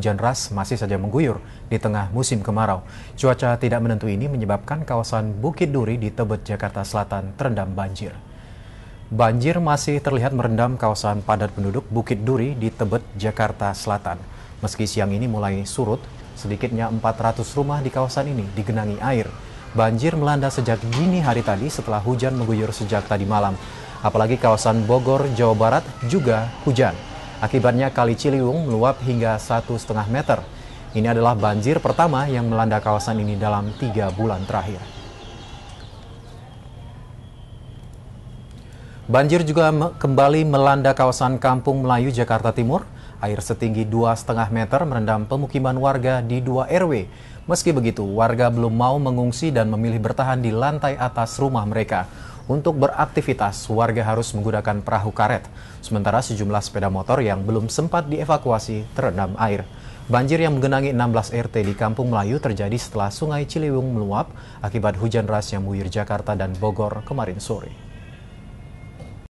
hujan ras masih saja mengguyur di tengah musim kemarau. Cuaca tidak menentu ini menyebabkan kawasan Bukit Duri di Tebet, Jakarta Selatan terendam banjir. Banjir masih terlihat merendam kawasan padat penduduk Bukit Duri di Tebet, Jakarta Selatan. Meski siang ini mulai surut, sedikitnya 400 rumah di kawasan ini digenangi air. Banjir melanda sejak dini hari tadi setelah hujan mengguyur sejak tadi malam. Apalagi kawasan Bogor, Jawa Barat juga hujan. Akibatnya Kali Ciliwung meluap hingga satu setengah meter. Ini adalah banjir pertama yang melanda kawasan ini dalam tiga bulan terakhir. Banjir juga kembali melanda kawasan Kampung Melayu, Jakarta Timur. Air setinggi 2,5 meter merendam pemukiman warga di dua RW. Meski begitu, warga belum mau mengungsi dan memilih bertahan di lantai atas rumah mereka. Untuk beraktivitas, warga harus menggunakan perahu karet, sementara sejumlah sepeda motor yang belum sempat dievakuasi terendam air. Banjir yang menggenangi 16 RT di Kampung Melayu terjadi setelah Sungai Ciliwung meluap akibat hujan deras yang mengguyur Jakarta dan Bogor kemarin sore.